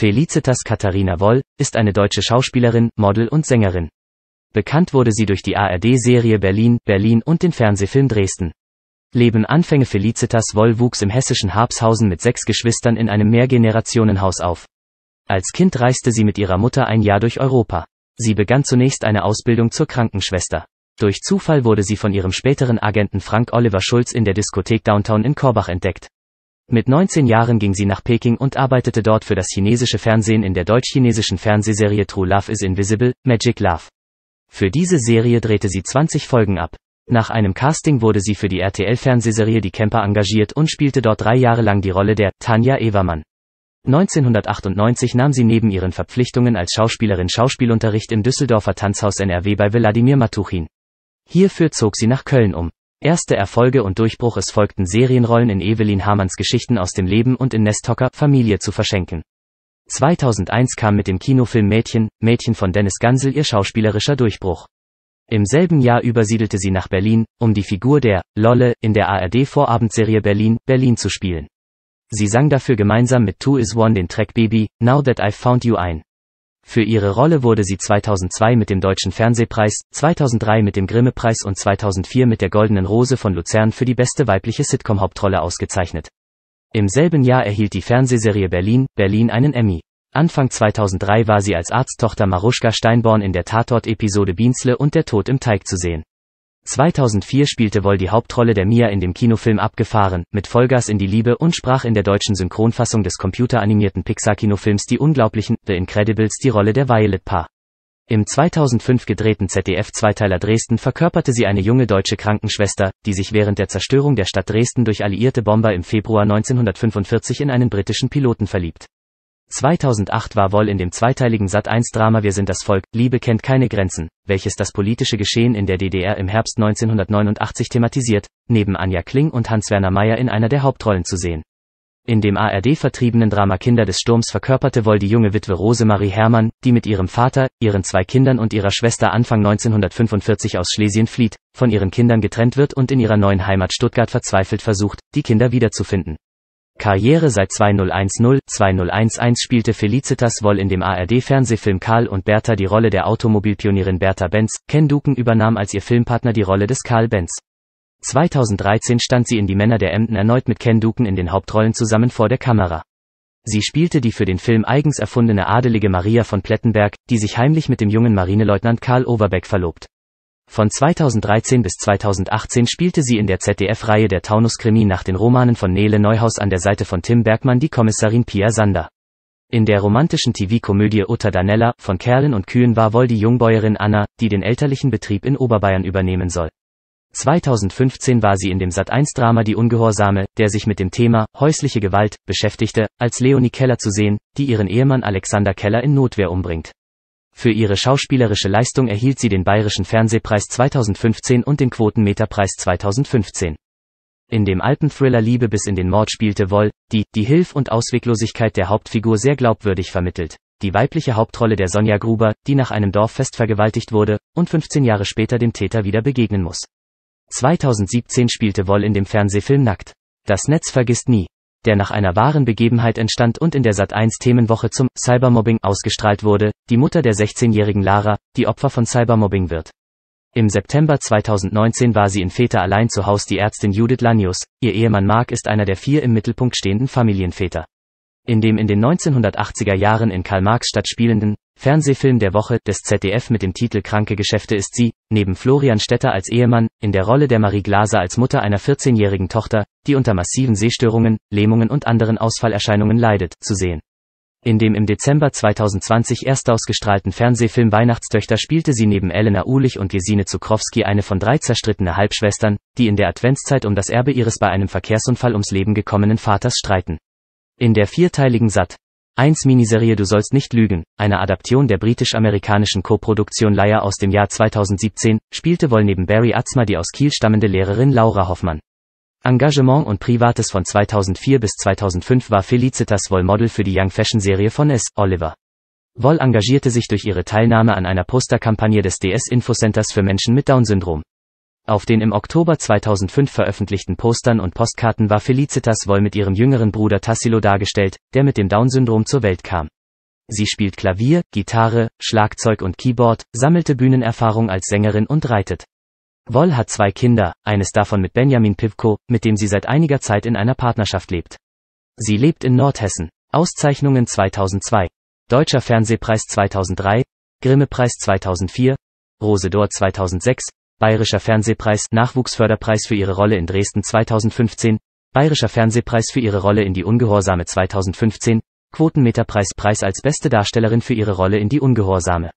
Felicitas Katharina Woll, ist eine deutsche Schauspielerin, Model und Sängerin. Bekannt wurde sie durch die ARD-Serie Berlin, Berlin und den Fernsehfilm Dresden. Leben Anfänge Felicitas Woll wuchs im hessischen Habshausen mit sechs Geschwistern in einem Mehrgenerationenhaus auf. Als Kind reiste sie mit ihrer Mutter ein Jahr durch Europa. Sie begann zunächst eine Ausbildung zur Krankenschwester. Durch Zufall wurde sie von ihrem späteren Agenten Frank Oliver Schulz in der Diskothek Downtown in Korbach entdeckt. Mit 19 Jahren ging sie nach Peking und arbeitete dort für das chinesische Fernsehen in der deutsch-chinesischen Fernsehserie True Love is Invisible, Magic Love. Für diese Serie drehte sie 20 Folgen ab. Nach einem Casting wurde sie für die RTL-Fernsehserie Die Camper engagiert und spielte dort drei Jahre lang die Rolle der Tanja Evermann. 1998 nahm sie neben ihren Verpflichtungen als Schauspielerin Schauspielunterricht im Düsseldorfer Tanzhaus NRW bei Wladimir Matuchin. Hierfür zog sie nach Köln um. Erste Erfolge und Durchbruch es folgten Serienrollen in Evelyn Hamanns Geschichten aus dem Leben und in Nesthocker Familie zu verschenken. 2001 kam mit dem Kinofilm Mädchen, Mädchen von Dennis Gansel ihr schauspielerischer Durchbruch. Im selben Jahr übersiedelte sie nach Berlin, um die Figur der Lolle in der ARD-Vorabendserie Berlin, Berlin zu spielen. Sie sang dafür gemeinsam mit Two Is One den Track Baby, Now That I've Found You ein. Für ihre Rolle wurde sie 2002 mit dem Deutschen Fernsehpreis, 2003 mit dem Grimme-Preis und 2004 mit der Goldenen Rose von Luzern für die beste weibliche Sitcom-Hauptrolle ausgezeichnet. Im selben Jahr erhielt die Fernsehserie Berlin, Berlin einen Emmy. Anfang 2003 war sie als Arzttochter Maruschka Steinborn in der Tatort-Episode Bienzle und der Tod im Teig zu sehen. 2004 spielte Woll die Hauptrolle der Mia in dem Kinofilm Abgefahren, mit Vollgas in die Liebe und sprach in der deutschen Synchronfassung des computeranimierten Pixar-Kinofilms Die Unglaublichen, The Incredibles die Rolle der Violet Paar. Im 2005 gedrehten ZDF-Zweiteiler Dresden verkörperte sie eine junge deutsche Krankenschwester, die sich während der Zerstörung der Stadt Dresden durch alliierte Bomber im Februar 1945 in einen britischen Piloten verliebt 2008 war Woll in dem zweiteiligen Sat1-Drama Wir sind das Volk, Liebe kennt keine Grenzen, welches das politische Geschehen in der DDR im Herbst 1989 thematisiert, neben Anja Kling und Hans-Werner Mayer in einer der Hauptrollen zu sehen. In dem ARD-vertriebenen Drama Kinder des Sturms verkörperte Woll die junge Witwe Rosemarie Herrmann, die mit ihrem Vater, ihren zwei Kindern und ihrer Schwester Anfang 1945 aus Schlesien flieht, von ihren Kindern getrennt wird und in ihrer neuen Heimat Stuttgart verzweifelt versucht, die Kinder wiederzufinden. Karriere seit 2010, 2011 spielte Felicitas Woll in dem ARD-Fernsehfilm Karl und Bertha die Rolle der Automobilpionierin Bertha Benz, Ken Duken übernahm als ihr Filmpartner die Rolle des Karl Benz. 2013 stand sie in Die Männer der Emden erneut mit Ken Duken in den Hauptrollen zusammen vor der Kamera. Sie spielte die für den Film eigens erfundene adelige Maria von Plettenberg, die sich heimlich mit dem jungen Marineleutnant Karl Overbeck verlobt. Von 2013 bis 2018 spielte sie in der ZDF-Reihe der Taunus-Krimi nach den Romanen von Nele Neuhaus an der Seite von Tim Bergmann die Kommissarin Pia Sander. In der romantischen TV-Komödie Utta Danella von Kerlen und Kühen war wohl die Jungbäuerin Anna, die den elterlichen Betrieb in Oberbayern übernehmen soll. 2015 war sie in dem Sat1-Drama Die Ungehorsame, der sich mit dem Thema häusliche Gewalt beschäftigte, als Leonie Keller zu sehen, die ihren Ehemann Alexander Keller in Notwehr umbringt. Für ihre schauspielerische Leistung erhielt sie den Bayerischen Fernsehpreis 2015 und den Quotenmeterpreis 2015. In dem Alpenthriller Liebe bis in den Mord spielte Woll, die, die Hilf- und Ausweglosigkeit der Hauptfigur sehr glaubwürdig vermittelt. Die weibliche Hauptrolle der Sonja Gruber, die nach einem Dorffest vergewaltigt wurde und 15 Jahre später dem Täter wieder begegnen muss. 2017 spielte Woll in dem Fernsehfilm Nackt. Das Netz vergisst nie der nach einer wahren Begebenheit entstand und in der Sat1-Themenwoche zum Cybermobbing ausgestrahlt wurde, die Mutter der 16-jährigen Lara, die Opfer von Cybermobbing wird. Im September 2019 war sie in Väter allein zu Haus die Ärztin Judith Lanius, ihr Ehemann Mark ist einer der vier im Mittelpunkt stehenden Familienväter in dem in den 1980er Jahren in Karl-Marx-Stadt spielenden Fernsehfilm der Woche des ZDF mit dem Titel Kranke Geschäfte ist sie, neben Florian Stetter als Ehemann, in der Rolle der Marie Glaser als Mutter einer 14-jährigen Tochter, die unter massiven Sehstörungen, Lähmungen und anderen Ausfallerscheinungen leidet, zu sehen. In dem im Dezember 2020 erstausgestrahlten Fernsehfilm Weihnachtstöchter spielte sie neben Elena Ulich und Gesine Zukrowski eine von drei zerstrittene Halbschwestern, die in der Adventszeit um das Erbe ihres bei einem Verkehrsunfall ums Leben gekommenen Vaters streiten. In der vierteiligen Sat. 1 Miniserie Du sollst nicht lügen, eine Adaption der britisch-amerikanischen Koproduktion Liar aus dem Jahr 2017, spielte Woll neben Barry Atzma die aus Kiel stammende Lehrerin Laura Hoffmann. Engagement und Privates von 2004 bis 2005 war Felicitas Woll Model für die Young Fashion Serie von S. Oliver. Woll engagierte sich durch ihre Teilnahme an einer Posterkampagne des DS Infocenters für Menschen mit Down-Syndrom. Auf den im Oktober 2005 veröffentlichten Postern und Postkarten war Felicitas Woll mit ihrem jüngeren Bruder Tassilo dargestellt, der mit dem Down-Syndrom zur Welt kam. Sie spielt Klavier, Gitarre, Schlagzeug und Keyboard, sammelte Bühnenerfahrung als Sängerin und reitet. Woll hat zwei Kinder, eines davon mit Benjamin Pivko, mit dem sie seit einiger Zeit in einer Partnerschaft lebt. Sie lebt in Nordhessen. Auszeichnungen 2002. Deutscher Fernsehpreis 2003, Grimme-Preis 2004, Rose d'Or 2006, Bayerischer Fernsehpreis, Nachwuchsförderpreis für ihre Rolle in Dresden 2015, Bayerischer Fernsehpreis für ihre Rolle in Die Ungehorsame 2015, Quotenmeterpreis Preis als beste Darstellerin für ihre Rolle in Die Ungehorsame.